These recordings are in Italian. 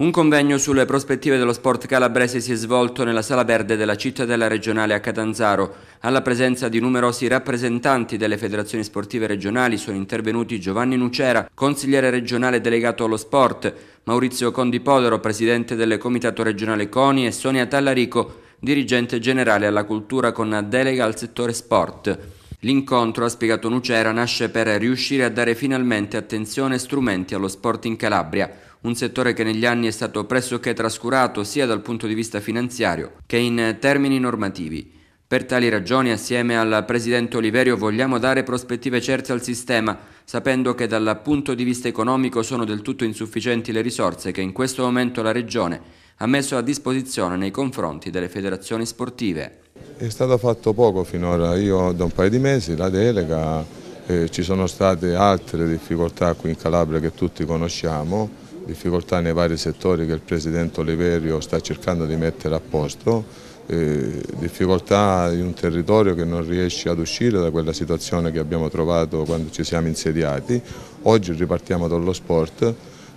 Un convegno sulle prospettive dello sport calabrese si è svolto nella Sala Verde della cittadella regionale a Catanzaro. Alla presenza di numerosi rappresentanti delle federazioni sportive regionali sono intervenuti Giovanni Nucera, consigliere regionale delegato allo sport, Maurizio Condipodero, presidente del comitato regionale CONI e Sonia Tallarico, dirigente generale alla cultura con delega al settore sport. L'incontro, ha spiegato Nucera, nasce per riuscire a dare finalmente attenzione e strumenti allo sport in Calabria, un settore che negli anni è stato pressoché trascurato sia dal punto di vista finanziario che in termini normativi. Per tali ragioni, assieme al Presidente Oliverio, vogliamo dare prospettive certe al sistema, sapendo che dal punto di vista economico sono del tutto insufficienti le risorse che in questo momento la Regione ha messo a disposizione nei confronti delle federazioni sportive. È stato fatto poco finora, io da un paio di mesi la delega, eh, ci sono state altre difficoltà qui in Calabria che tutti conosciamo, difficoltà nei vari settori che il Presidente Oliverio sta cercando di mettere a posto, eh, difficoltà in un territorio che non riesce ad uscire da quella situazione che abbiamo trovato quando ci siamo insediati, oggi ripartiamo dallo sport,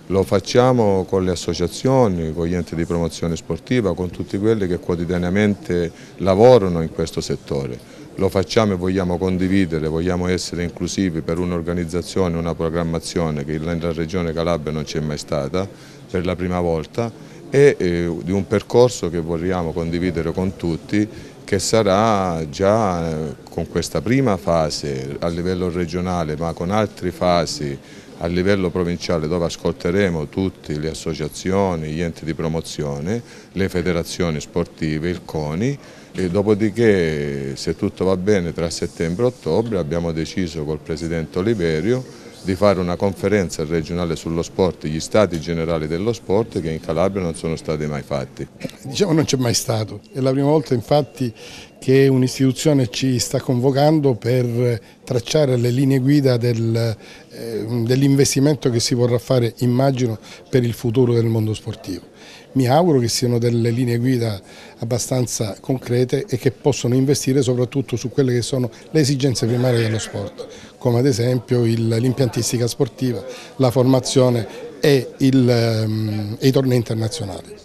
lo facciamo con le associazioni, con gli enti di promozione sportiva, con tutti quelli che quotidianamente lavorano in questo settore. Lo facciamo e vogliamo condividere, vogliamo essere inclusivi per un'organizzazione, una programmazione che nella Regione Calabria non c'è mai stata per la prima volta e eh, di un percorso che vogliamo condividere con tutti che sarà già eh, con questa prima fase a livello regionale ma con altre fasi a livello provinciale dove ascolteremo tutte le associazioni, gli enti di promozione, le federazioni sportive, il CONI e dopodiché se tutto va bene tra settembre e ottobre abbiamo deciso col Presidente Oliverio di fare una conferenza regionale sullo sport, gli stati generali dello sport che in Calabria non sono stati mai fatti. Diciamo non c'è mai stato, è la prima volta infatti che un'istituzione ci sta convocando per tracciare le linee guida del, eh, dell'investimento che si vorrà fare, immagino, per il futuro del mondo sportivo mi auguro che siano delle linee guida abbastanza concrete e che possono investire soprattutto su quelle che sono le esigenze primarie dello sport, come ad esempio l'impiantistica sportiva, la formazione e, il, ehm, e i tornei internazionali.